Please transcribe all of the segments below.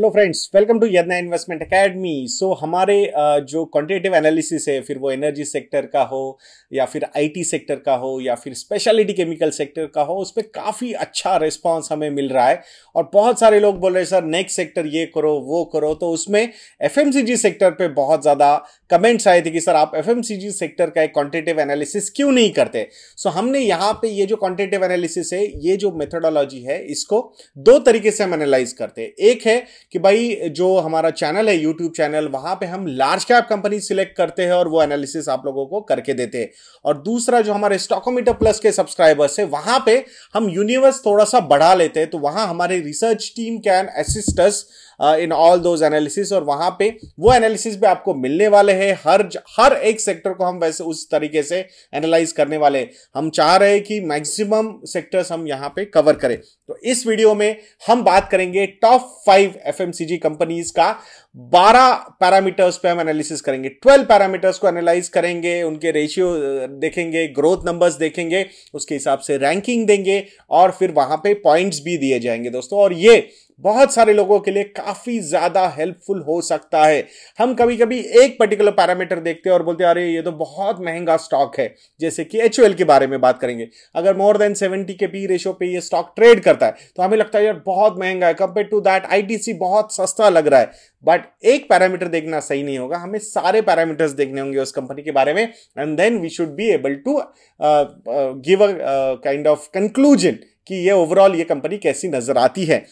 Hello friends welcome to Yadnya investment academy so हमारे जो quantitative analysis है फिर वो एनर्जी सेक्टर का हो या फिर आईटी सेक्टर का हो या फिर स्पेशलिटी केमिकल सेक्टर का हो उस पर काफ़ी अच्छा रिस्पांस हमें मिल रहा है और बहुत सारे लोग बोल रहे हैं सर नेक्स्ट सेक्टर ये करो वो करो तो उसमें एफ सेक्टर पर बहुत ज़्यादा कमेंट्स आए थे कि सर आप एफ सेक्टर का एक क्वान्टिटिव एनालिसिस क्यों नहीं करते सो so, हमने यहाँ पर ये जो क्वान्टिटिव एनालिसिस है ये जो मेथडोलॉजी है इसको दो तरीके से हम एनालाइज करते एक है कि भाई जो हमारा चैनल है यूट्यूब चैनल वहां पे हम लार्ज कैप कंपनी सिलेक्ट करते हैं और वो एनालिसिस आप लोगों को करके देते हैं और दूसरा जो हमारे स्टॉकोमीटर प्लस के सब्सक्राइबर्स है वहां पे हम यूनिवर्स थोड़ा सा बढ़ा लेते हैं तो वहां हमारे research team can assists in all those analysis और वहां पे वो एनालिसिस भी आपको मिलने वाले हैं हर हर एक सेक्टर को हम वैसे उस तरीके से एनालाइज करने वाले हम चाह रहे हैं कि मैक्सिमम सेक्टर्स हम यहाँ पे कवर करें तो इस वीडियो में हम बात करेंगे टॉप फाइव एफ कंपनीज का बारह पैरामीटर्स पे हम एनालिसिस करेंगे ट्वेल्व पैरामीटर्स को एनालाइज करेंगे उनके रेशियो देखेंगे ग्रोथ नंबर्स देखेंगे उसके हिसाब से रैंकिंग देंगे और फिर वहां पे पॉइंट्स भी दिए जाएंगे दोस्तों और ये बहुत सारे लोगों के लिए काफी ज्यादा हेल्पफुल हो सकता है हम कभी कभी एक पर्टिकुलर पैरामीटर देखते हैं और बोलते हैं अरे ये तो बहुत महंगा स्टॉक है जैसे कि एच के बारे में बात करेंगे अगर मोर देन सेवेंटी के पी रेशो पे ये स्टॉक ट्रेड करता है तो हमें लगता है यार बहुत महंगा है कंपेयर टू दैट आई बहुत सस्ता लग रहा है बट एक पैरामीटर देखना सही नहीं होगा हमें सारे पैरामीटर्स देखने होंगे उस कंपनी के बारे में and then we should be able to give a kind of conclusion कि ये ओवरऑल ये कंपनी कैसी नजर आती है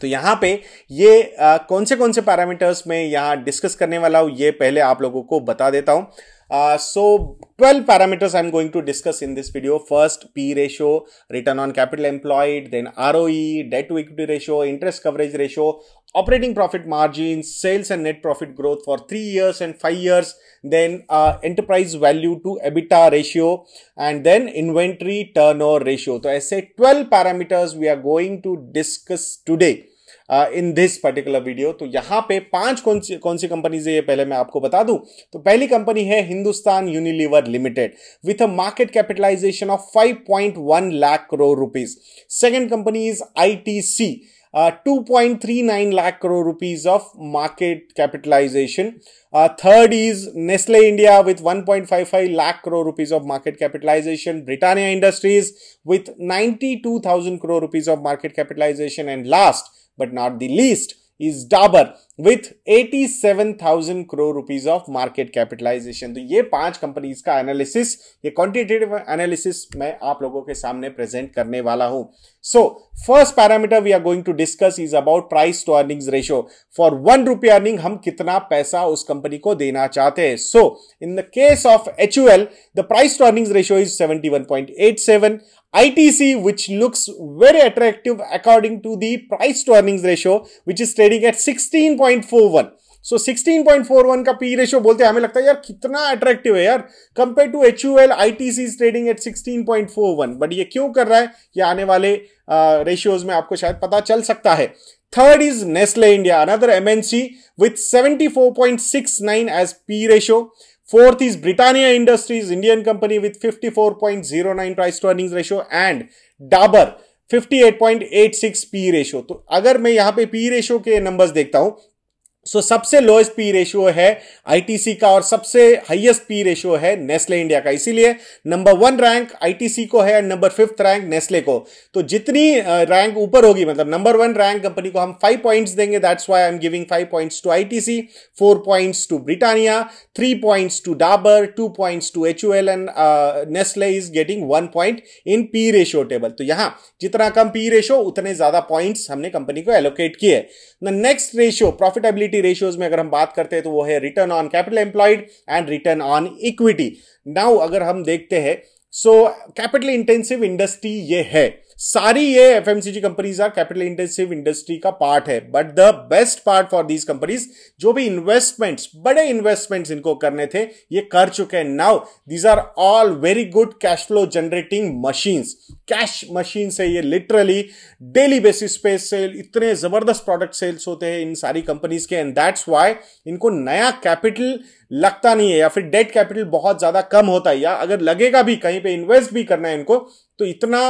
तो यहां पे ये आ, कौन से कौन से पैरामीटर्स में यहां डिस्कस करने वाला हूं ये पहले आप लोगों को बता देता हूं so twelve parameters I am going to discuss in this video first P ratio return on capital employed then R O E debt to equity ratio interest coverage ratio operating profit margin sales and net profit growth for three years and five years then enterprise value to EBITDA ratio and then inventory turn turnover ratio तो ऐसे twelve parameters we are going to discuss today in this particular video तो यहां पे पांच कौन सी कौन सी companies है ये पहले मैं आपको बता दूं तो पहली कंपनी है Hindustan Unilever limited with a market capitalization of 5.1 lakh crore rupees second company is I T C two point three nine lakh crore rupees of market capitalization third is Nestle India with one point five five lakh crore rupees of market capitalization Britannia industries with two thousand crore rupees of market capitalization and last but not the least is Dabur with 87,000 crore rupees of market capitalization तो ये पांच companies का analysis ये quantitative analysis मैं आप लोगों के सामने प्रेजेंट करने वाला हूं so first parameter we are going to discuss is about price to earnings ratio for one rupee earning हम कितना पैसा उस कंपनी को देना चाहते हैं so in the case of H U L the price to earnings ratio is 71.87 ITC, which looks very attractive according to the price to earnings ratio, which is trading at 16.41 so so, 16.41 का P ratio बोलते हैं हमें लगता है यार कितना attractive है यार compare to H U L I T C trading at 16.41 but ये क्यों कर रहा है ये आने वाले रेशियोज में आपको शायद पता चल सकता है third is Nestle India another MNC with 74.69 as P ratio Fourth is Britannia Industries, Indian company with 54.09 price to earnings ratio and Dabur 58.86 P ratio. तो अगर मैं यहां पे पी ratio के नंबर्स देखता हूं सो so, सबसे लोएस्ट पी रेशियो है आईटीसी का और सबसे हाईएस्ट पी रेशियो है नेस्ले इंडिया का इसीलिए नंबर वन रैंक आईटीसी को है नंबर फिफ्थ रैंक नेस्ले को तो जितनी रैंक ऊपर होगी मतलब नंबर वन रैंक कंपनी को हम फाइव पॉइंट्स देंगे that's why I am giving five points to ITC four points to Britannia three points to Dabur two points to H and Nestle is getting one point in P ratio table तो यहां जितना कम P ratio उतने ज्यादा points हमने company को allocate किए next ratio profitability PBT ratios में अगर हम बात करते हैं तो वो है return on capital employed and return on equity now अगर हम देखते हैं सो कैपिटल इंटेंसिव इंडस्ट्री ये है सारी ये F companies are capital intensive industry का पार्ट है but the best part for these companies जो भी इन्वेस्टमेंट्स बड़े इन्वेस्टमेंट्स इनको करने थे ये कर चुके हैं now these are all very good cash flow generating machines cash machine से ये लिटरली डेली बेसिस पे सेल इतने जबरदस्त प्रोडक्ट सेल्स होते हैं इन सारी कंपनीज के एंड दैट्स वाई इनको नया कैपिटल लगता नहीं है या फिर डेट कैपिटल बहुत ज्यादा कम होता है या अगर लगेगा भी कहीं पे इन्वेस्ट भी करना है इनको तो इतना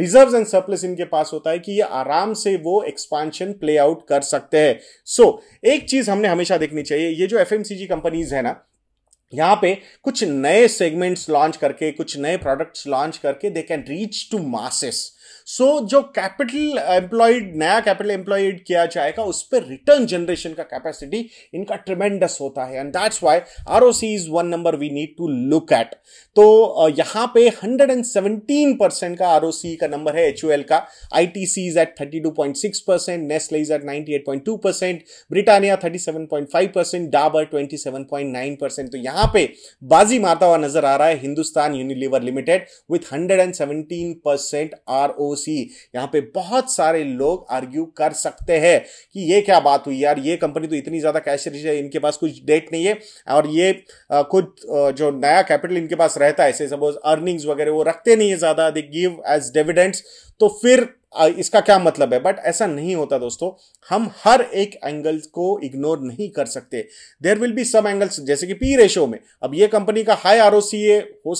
रिजर्व्स एंड सरप्लस इनके पास होता है कि ये आराम से वो एक्सपांशन प्ले आउट कर सकते हैं सो so, एक चीज हमने हमेशा देखनी चाहिए ये जो एफ कंपनीज है ना यहाँ पे कुछ नए सेगमेंट्स लॉन्च करके कुछ नए प्रोडक्ट्स लॉन्च करके they can reach to masses so so, जो कैपिटल एम्प्लॉयड नया कैपिटल एम्प्लॉयड किया जाएगा उस पर रिटर्न जनरेशन का कैपेसिटी इनका ट्रिमेंडस होता है and that's why R is one number we need to look at तो यहां पे 117 परसेंट का आर का नंबर है एच का I T C is at thirty two point six percent Nestle is at ninety eight point two percent Britannia thirty seven point five percent Dabur twenty seven point nine percent तो यहां पे बाजी मारता हुआ नजर आ रहा है Hindustan Unilever limited with hundred and seventeen percent R O C यहाँ पे बहुत सारे लोग आर्ग्यू कर सकते हैं कि ये क्या बात हुई यार ये कंपनी तो इतनी ज़्यादा कैश रिच है इनके पास कुछ डेट नहीं है और ये खुद जो नया कैपिटल इनके पास रहता है सपोज अर्निंग्स वगैरह वो रखते नहीं है ज़्यादा दे गिव एज डिविडेंट्स तो फिर इसका क्या मतलब है बट ऐसा नहीं होता दोस्तों हम हर एक एंगल को इग्नोर नहीं कर सकते there will be some angles जैसे कि पी रेशो में अब ये कंपनी का हाई आर हो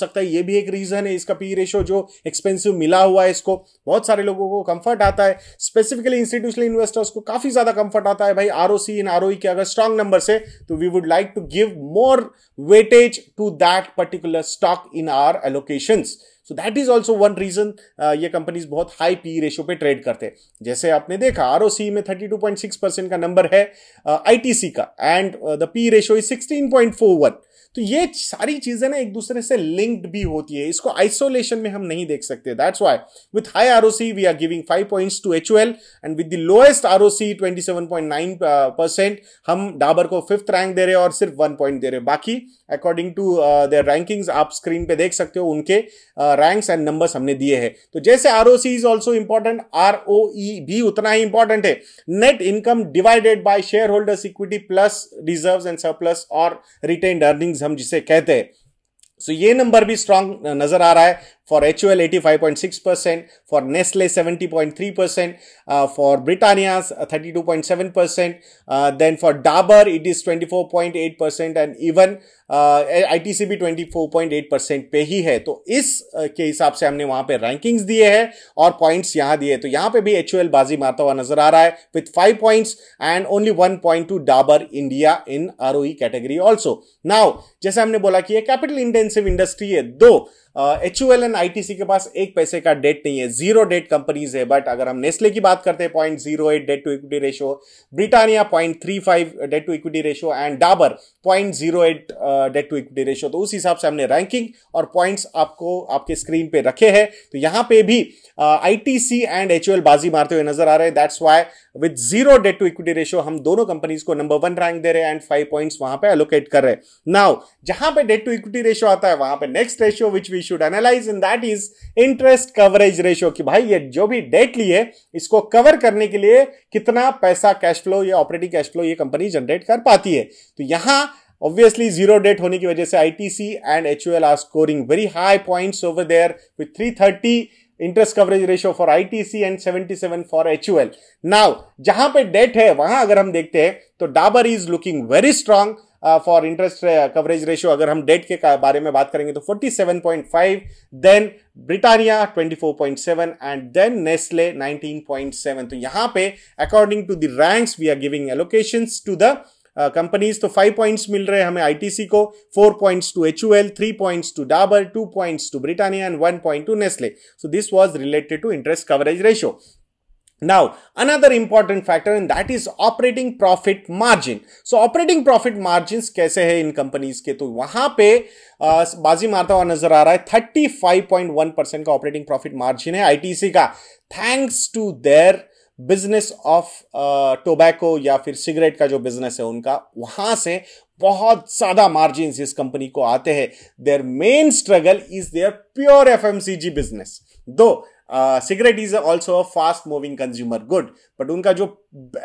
सकता है ये भी एक रीजन है इसका पी रेशो जो एक्सपेंसिव मिला हुआ है इसको बहुत सारे लोगों को कंफर्ट आता है स्पेसिफिकली इंस्टीट्यूशनल इन्वेस्टर्स को काफी ज्यादा कंफर्ट आता है भाई आर इन आर के अगर स्ट्रांग नंबर से तो we would like to give more weightage to that particular stock in our allocations so that is also one reason ये कंपनीज बहुत हाई पी रेशो पे ट्रेड करते हैं जैसे आपने देखा आर में 32.6 परसेंट का नंबर है आई uh, का and the P ratio is 16.41 तो ये सारी चीजें ना एक दूसरे से लिंक्ड भी होती है इसको आइसोलेशन में हम नहीं देख सकते that's why with high R we are giving five points to H and with the lowest R O twenty seven point nine percent हम डाबर को फिफ्थ रैंक दे रहे हैं और सिर्फ वन पॉइंट दे रहे हैं बाकी अकॉर्डिंग टू देर रैंकिंग आप स्क्रीन पे देख सकते हो उनके रैंक्स एंड नंबर्स हमने दिए हैं तो जैसे R is also important R भी उतना ही इंपॉर्टेंट है net income divided by shareholders equity plus reserve and surplus और रिटेन अर्निंग्स हम जिसे कहते हैं सो so, ये नंबर भी स्ट्रांग नजर आ रहा है for HOL 85.6%, for Nestle 70.3%, uh, for Britannia's 32.7%, uh, uh, then for Dabur it is 24.8% and even आईटीसीबी ट्वेंटी फोर पॉइंट पे ही है तो इस uh, के हिसाब से हमने वहां पे रैंकिंग्स दिए हैं और पॉइंट्स यहां दिए तो यहां पे भी एच बाजी मारता हुआ नजर आ रहा है with five points and only one point two Dabur India in R category also now जैसे हमने बोला कि ये कैपिटल इंटेंसिव इंडस्ट्री है though H U L and I T C के पास एक पैसे का डेट नहीं है जीरो डेट कंपनीज है बट अगर हम नेस्ले की बात करते हैं point zero eight debt to equity ratio Britannia point three five debt to equity ratio and Dabur point zero eight debt to equity ratio तो उस हिसाब से हमने रैंकिंग और पॉइंट्स आपको आपके स्क्रीन पे रखे हैं तो यहाँ पे भी I T C and H U L बाजी मारते हुए नजर आ रहे हैं that's why with zero debt to equity ratio हम दोनों कंपनीज को नंबर वन रैंक दे रहे हैं एंड फाइव पॉइंट्स वहां पे एलोकेट कर रहे हैं नाउ जहां पे डेट टू इक्विटी रेशो आता है वहां पे next ratio which we should analyze in that is interest coverage ratio कि भाई ये जो भी डेट ली है इसको कवर करने के लिए कितना पैसा कैश फ्लो या ऑपरेटिंग कैश फ्लो ये कंपनी जनरेट कर पाती है तो यहां ऑब्वियसली जीरो डेट होने की वजह से ITC and HUL are scoring very high point over there with three thirty interest coverage ratio for ITC and 77 for HUL now जहां पे डेट है वहां अगर हम देखते हैं तो Dabur is looking very strong for interest coverage ratio अगर हम डेट के बारे में बात करेंगे तो 47.5 then Britannia 24.7 and then Nestle 19.7 तो यहां पे according to the ranks we are giving allocation to the companies तो फाइव पॉइंट्स मिल रहे हैं हमें आईटीसी को four points to H three points to Dabur two points to Britannia and one point to Nestle so this was related to interest coverage ratio Now, another important factor and that is operating profit margin. So, operating profit margins कैसे है इन companies के तो वहां पर बाजी मारता हुआ नजर आ रहा है थर्टी 35.1 परसेंट का ऑपरेटिंग प्रॉफिट मार्जिन है आई टी सी का thanks to their business of tobacco या फिर सिगरेट का जो बिजनेस है उनका वहां से बहुत ज्यादा मार्जिन इस कंपनी को आते हैं their main struggle is their pure F M C G business though cigarette is also a fast moving consumer good but उनका जो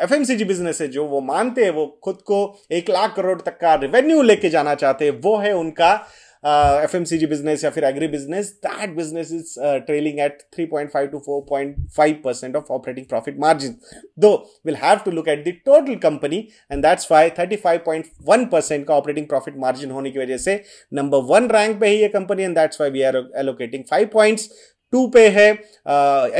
एफ बिजनेस है जो वो मानते हैं वो खुद को एक लाख करोड़ तक का रेवेन्यू लेके जाना चाहते हैं वो है उनका F M C G business या फिर agri business that business is trailing at three point five to four point five percent of operating profit margin though will have to look at the total company and that's why thirty five point one percent का operating profit margin होने की वजह से number one rank पे ही ये company and that's why we are allocating five points two पे है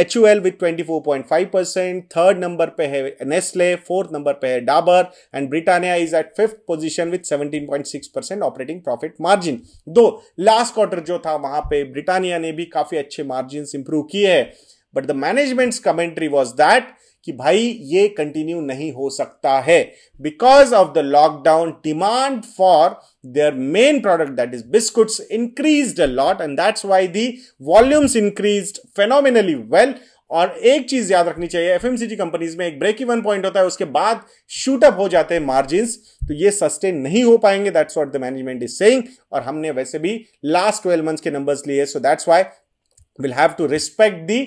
H U L with twenty four point five percent third number पे है नेस्ले फोर्थ नंबर पे है Dabur and Britannia is at fifth position with seventeen point six percent operating profit margin though last quarter जो था वहां पे Britannia ने भी काफी अच्छे मार्जिन इंप्रूव किए हैं but the management's commentary was that कि भाई ये कंटिन्यू नहीं हो सकता है because of the lockdown demand for their main product that is biscuits increase a lot and that's why the volumes increase phenomenally well और एक चीज याद रखनी चाहिए एमसीजी कंपनीज में एक ब्रेक इवन पॉइंट होता है उसके बाद शूट अप हो जाते हैं मार्जिन तो ये सस्टेन नहीं हो पाएंगे that's what the management is saying और हमने वैसे भी लास्ट ट्वेल्व मंथ्स के नंबर्स लिए so that's why will have to respect the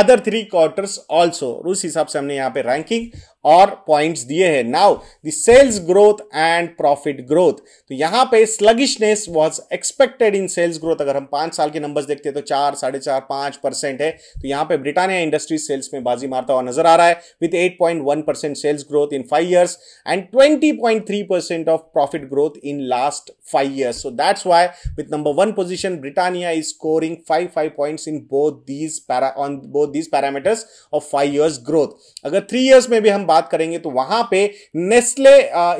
other three quarters also उस हिसाब से हमने यहाँ पे रैंकिंग और पॉइंट्स दिए हैं now the sales growth and profit growth तो यहां पे sluggishness was expected in sales growth अगर हम पांच साल के नंबर्स देखते हैं तो चार साढ़े चार पांच परसेंट है तो यहां पे ब्रिटानिया इंडस्ट्रीज सेल्स में बाजी मारता हुआ नजर आ रहा है with eight point one percent sales growth in five years and twenty point three percent of profit growth in last five years so that's why with number one position Britannia is scoring five five point in both these on both these parameters of five years growth अगर three years में भी हम बात करेंगे तो वहां पे Nestle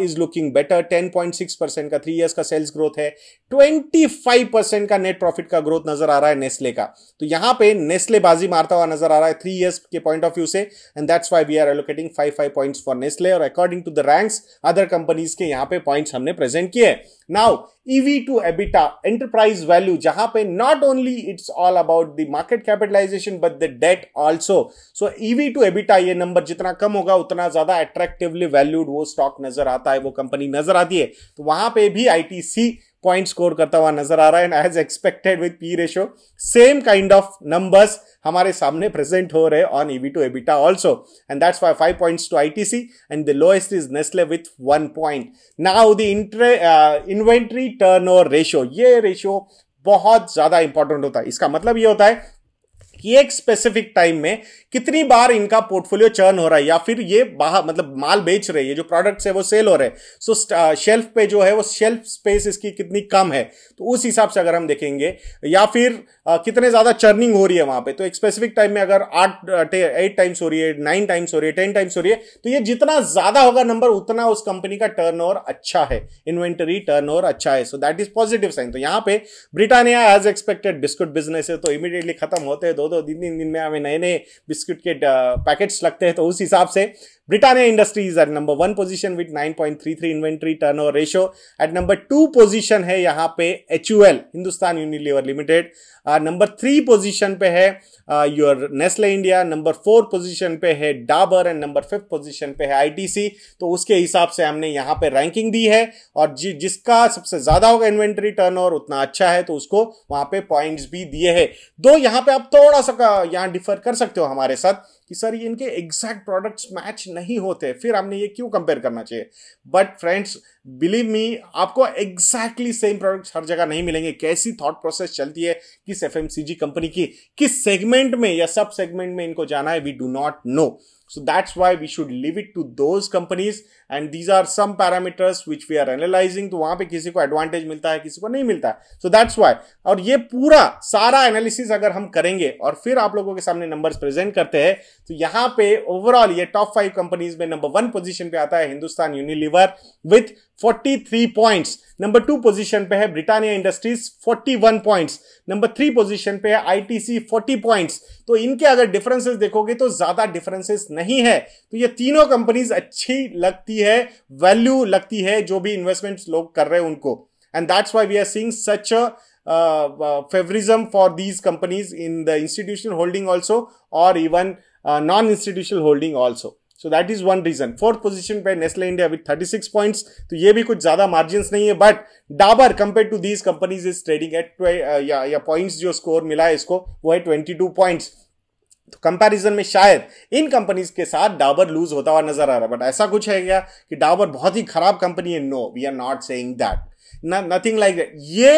is looking better 10.6 percent का थ्री इयर्स का सेल्स ग्रोथ है 25 परसेंट का नेट प्रॉफिट का ग्रोथ नजर आ रहा है नेस्ले का तो यहां पे नेस्ले बाजी मारता हुआ नजर आ रहा है थ्री इयर्स के पॉइंट ऑफ व्यू से and that's why we are allocating five five points for Nestle और according to the ranks other companies के यहां पे पॉइंट्स हमने प्रेजेंट किए now EV to EBITDA enterprise value जहां पे not only it's all about the market capitalization but the debt also so EV to EBITDA ये number जितना कम होगा उतना ज्यादा अट्रैक्टिवली वैल्यूड वो स्टॉक नजर आता है वो कंपनी नजर आती है तो वहां पर भी आई पॉइंट स्कोर करता हुआ नजर आ रहा है and as expected with P ratio same kind of numbers हमारे सामने प्रेजेंट हो रहे on EV to EBITDA also and that's why five points to I T C and the lowest is Nestle with one point now the inventory turn over ratio ये ratio बहुत ज्यादा important होता है इसका मतलब ये होता है कि एक स्पेसिफिक टाइम में कितनी बार इनका पोर्टफोलियो चर्न हो रहा है या फिर ये बाहर मतलब माल बेच रही है जो प्रोडक्ट्स है वो सेल हो रहे हैं सो शेल्फ uh, पे जो है वो शेल्फ स्पेस इसकी कितनी कम है तो उस हिसाब से अगर हम देखेंगे या फिर आ, uh, कितने ज़्यादा चर्निंग हो रही है वहाँ पे तो एक स्पेसिफिक टाइम में अगर आठ एट uh, टाइम्स हो रही है नाइन टाइम्स हो रही है टेन टाइम्स हो रही है तो ये जितना ज़्यादा होगा नंबर उतना उस कंपनी का टर्न अच्छा है इन्वेंटरी टर्न अच्छा है so that is positive sign तो यहाँ पे Britannia as expected biscuit business है तो इमीडिएटली खत्म होते हैं दो तो दिन दिन दिन में हमें नए नए बिस्किट के पैकेट्स लगते हैं तो उस हिसाब से Britannia Industries at number one position with 9.33 inventory turnover ratio at number two position है यहाँ पे H Hindustan Limited. Limited number three position पे है uh, your Nestle India number four position पे है Dabur and number fifth position पे है ITC. तो उसके हिसाब से हमने यहाँ पे रैंकिंग दी है और जि, जिसका सबसे ज्यादा होगा इन्वेंट्री turnover उतना अच्छा है तो उसको वहां पे points भी दिए हैं दो यहाँ पे आप थोड़ा सा यहाँ डिफर कर सकते हो हमारे साथ कि सर ये इनके एग्जैक्ट प्रोडक्ट्स मैच नहीं होते फिर हमने ये क्यों कंपेयर करना चाहिए बट फ्रेंड्स बिलीव मी आपको एग्जैक्टली सेम प्रोडक्ट्स हर जगह नहीं मिलेंगे कैसी थॉट प्रोसेस चलती है किस एफ कंपनी की किस सेगमेंट में या सब सेगमेंट में इनको जाना है we do not know so that's why we should leave it to those companies and these are some parameters which we are analyzing तो वहां पे किसी को एडवांटेज मिलता है किसी को नहीं मिलता है सो दैट्स वाई और ये पूरा सारा एनालिसिस अगर हम करेंगे और फिर आप लोगों के सामने नंबर्स प्रेजेंट करते हैं तो यहाँ पे ओवरऑल ये टॉप फाइव कंपनीज में नंबर वन पोजिशन पे आता है Hindustan Unilever with 43 points number two position पे है Britannia Industries 41 points number three position पे है आईटीसी 40 पॉइंट्स तो इनके अगर डिफरेंसेस देखोगे तो ज्यादा डिफरेंसेस नहीं है तो ये तीनों कंपनीज अच्छी लगती है वैल्यू लगती है जो भी इन्वेस्टमेंट लोग कर रहे हैं उनको and that's why we are seeing such favouritism for these companies in the institutional holding also और even non institutional holding also so that is one reason fourth position पे Nestle India with thirty six point तो ये भी कुछ ज्यादा margin नहीं है but Dabur compare to these companies is trading at या जो स्कोर मिला है इसको वो है टू पॉइंट्स तो कंपैरिजन में शायद इन कंपनीज के साथ डाबर लूज होता हुआ नजर आ रहा है बट ऐसा कुछ है क्या कि डाबर बहुत ही खराब कंपनी है no we are not saying that nothing like that ये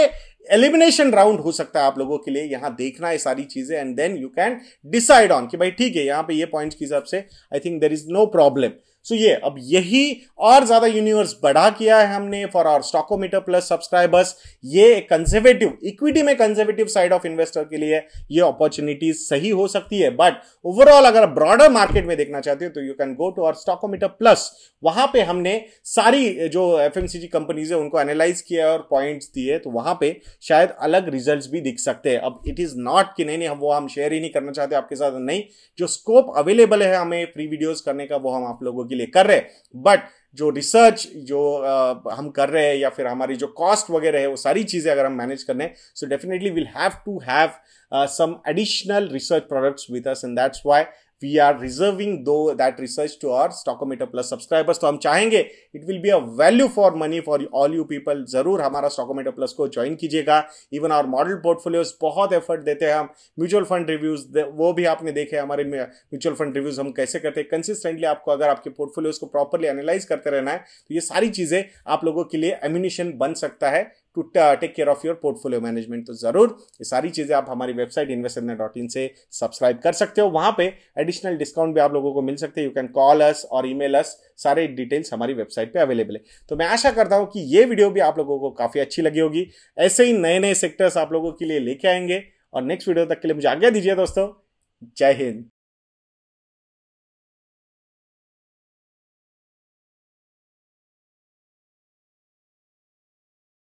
एलिमिनेशन राउंड हो सकता है आप लोगों के लिए यहां देखना है सारी चीजें and then you can decide on कि भाई ठीक है यहां पे ये पॉइंट्स के हिसाब से I think there is no problem so ये अब यही और ज्यादा यूनिवर्स बढ़ा किया है हमने for our Stockometer plus subscribers ये कंजर्वेटिव इक्विटी में कंजर्वेटिव साइड ऑफ इन्वेस्टर के लिए ये अपॉर्चुनिटीज सही हो सकती है बट ओवरऑल अगर ब्रॉडर मार्केट में देखना चाहते हो तो you can go to our Stockometer plus वहां पे हमने सारी जो एफ कंपनीज है उनको एनालाइज किया और पॉइंट्स दिए तो वहां पे शायद अलग रिजल्ट्स भी दिख सकते हैं अब इट इज नॉट कि नहीं नहीं हम वो हम शेयर ही नहीं करना चाहते आपके साथ नहीं जो स्कोप अवेलेबल है हमें फ्री वीडियोज करने का वो हम आप लोगों की के लिए कर रहे बट जो रिसर्च जो आ, uh, हम कर रहे हैं या फिर हमारी जो कॉस्ट वगैरह है वो सारी चीज़ें अगर हम मैनेज कर रहे हैं so definitely will have to have some additional research products with us and that's why we are reserving though that research to our Stockometer plus subscribers तो हम चाहेंगे it will be a value for money for all you people जरूर हमारा Stockometer plus को join कीजिएगा even our model portfolios बहुत effort देते हैं हम म्यूचुअल फंड रिव्यूज वो भी आपने देखे हमारे म्यूचुअल फंड रिव्यूज हम कैसे करते हैं कंसिस्टेंटली आपको अगर आपके पोर्टफोलियोज को प्रॉपरली एनालाइज करते रहना है तो ये सारी चीजें आप लोगों के लिए एम्यूनिशन बन सकता है to take care of your portfolio management तो जरूर ये सारी चीज़ें आप हमारी वेबसाइट इन्वेस्टर डॉट इन से सब्सक्राइब कर सकते हो वहाँ पे एडिशनल डिस्काउंट भी आप लोगों को मिल सकते हैं यू कैन कॉल अस और ई अस सारे डिटेल्स हमारी वेबसाइट पे अवेलेबल है तो मैं आशा करता हूँ कि ये वीडियो भी आप लोगों को काफ़ी अच्छी लगी होगी ऐसे ही नए नए सेक्टर्स आप लोगों के लिए लेके आएंगे और नेक्स्ट वीडियो तक के लिए मुझे आज्ञा दीजिए दोस्तों जय हिंद